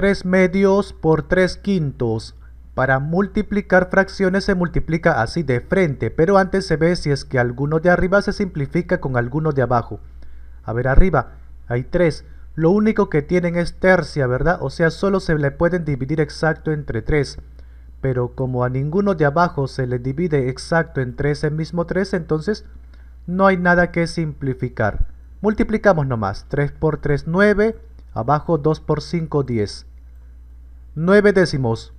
3 medios por 3 quintos. Para multiplicar fracciones se multiplica así de frente, pero antes se ve si es que alguno de arriba se simplifica con alguno de abajo. A ver, arriba hay 3. Lo único que tienen es tercia, ¿verdad? O sea, solo se le pueden dividir exacto entre 3. Pero como a ninguno de abajo se le divide exacto entre ese mismo 3, entonces no hay nada que simplificar. Multiplicamos nomás. 3 por 3, 9. Abajo 2 por 5, 10 nueve décimos.